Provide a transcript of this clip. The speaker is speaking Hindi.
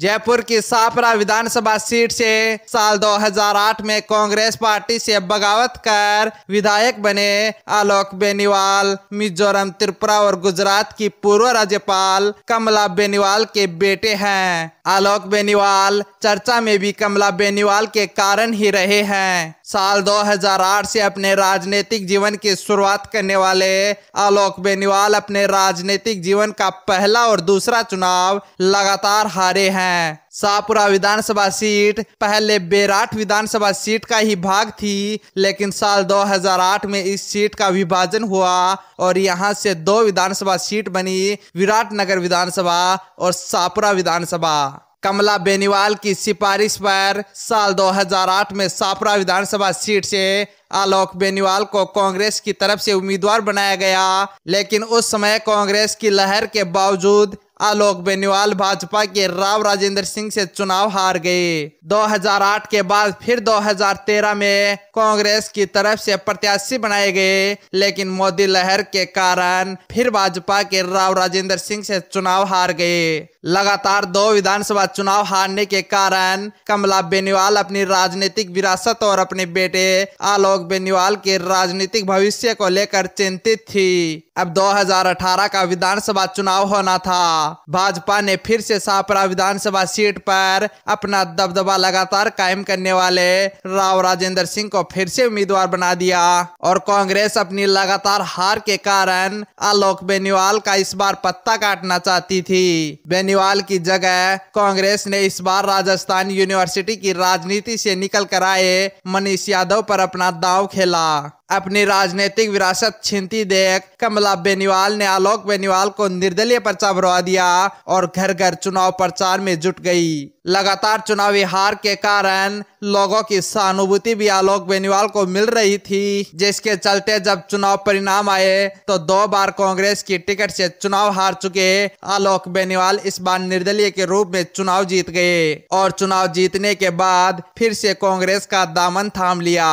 जयपुर की सापरा विधानसभा सीट से साल 2008 में कांग्रेस पार्टी से बगावत कर विधायक बने आलोक बेनीवाल मिजोरम त्रिपुरा और गुजरात की पूर्व राज्यपाल कमला बेनीवाल के बेटे हैं आलोक बेनीवाल चर्चा में भी कमला बेनीवाल के कारण ही रहे हैं साल 2008 से अपने राजनीतिक जीवन की शुरुआत करने वाले आलोक बेनीवाल अपने राजनीतिक जीवन का पहला और दूसरा चुनाव लगातार हारे हैं शाहपुरा विधानसभा सीट पहले बेराट विधानसभा सीट का ही भाग थी लेकिन साल 2008 में इस सीट का विभाजन हुआ और यहां से दो विधानसभा सीट बनी विराट नगर विधानसभा और शाहपुरा विधानसभा कमला बेनीवाल की सिफारिश पर साल 2008 में सापरा विधानसभा सीट से आलोक बेनीवाल को कांग्रेस की तरफ से उम्मीदवार बनाया गया लेकिन उस समय कांग्रेस की लहर के बावजूद आलोक बेनीवाल भाजपा के राव राजेंद्र सिंह से चुनाव हार गए 2008 के बाद फिर 2013 में कांग्रेस की तरफ से प्रत्याशी बनाए गए लेकिन मोदी लहर के कारण फिर भाजपा के राव राजेंद्र सिंह से चुनाव हार गए लगातार दो विधानसभा चुनाव हारने के कारण कमला बेनीवाल अपनी राजनीतिक विरासत और अपने बेटे आलोक बेनीवाल के राजनीतिक भविष्य को लेकर चिंतित थी अब 2018 का विधानसभा चुनाव होना था भाजपा ने फिर से सापरा विधानसभा सीट पर अपना दबदबा लगातार कायम करने वाले राव राजेंद्र सिंह को फिर से उम्मीदवार बना दिया और कांग्रेस अपनी लगातार हार के कारण आलोक बेनीवाल का इस बार पत्ता काटना चाहती थी बेनी बेनीवाल की जगह कांग्रेस ने इस बार राजस्थान यूनिवर्सिटी की राजनीति से निकल कर आए मनीष यादव पर अपना दाव खेला अपनी राजनीतिक विरासत छिंती देख कमला बेनीवाल ने आलोक बेनीवाल को निर्दलीय पर्चा भरवा दिया और घर घर चुनाव प्रचार में जुट गई लगातार चुनावी हार के कारण लोगों की सहानुभूति भी आलोक बेनीवाल को मिल रही थी जिसके चलते जब चुनाव परिणाम आए तो दो बार कांग्रेस की टिकट से चुनाव हार चुके आलोक बेनीवाल इस बार निर्दलीय के रूप में चुनाव जीत गए और चुनाव जीतने के बाद फिर से कांग्रेस का दामन थाम लिया